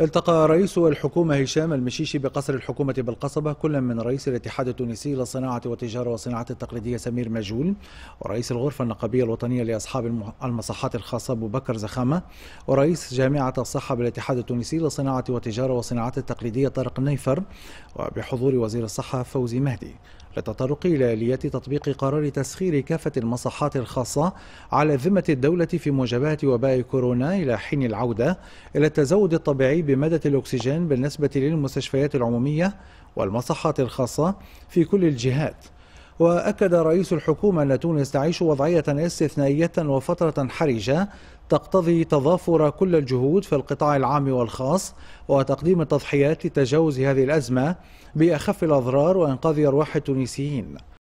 التقى رئيس الحكومة هشام المشيشي بقصر الحكومة بالقصبة كل من رئيس الاتحاد التونسي للصناعة والتجارة والصناعة التقليدية سمير مجول ورئيس الغرفة النقابية الوطنية لأصحاب المصحات الخاصة أبو بكر زخامة ورئيس جامعة الصحة بالاتحاد التونسي للصناعة والتجارة والصناعات التقليدية طارق نيفر وبحضور وزير الصحة فوزي مهدي للتطرق إلى آلية تطبيق قرار تسخير كافة المصحات الخاصة على ذمة الدولة في مجابهة وباء كورونا إلى حين العودة إلى التزود الطبيعي بمادة الأكسجين بالنسبة للمستشفيات العمومية والمصحات الخاصة في كل الجهات وأكد رئيس الحكومة أن تونس تعيش وضعية استثنائية وفترة حرجة تقتضي تضافر كل الجهود في القطاع العام والخاص وتقديم التضحيات لتجاوز هذه الأزمة بأخف الأضرار وإنقاذ أرواح التونسيين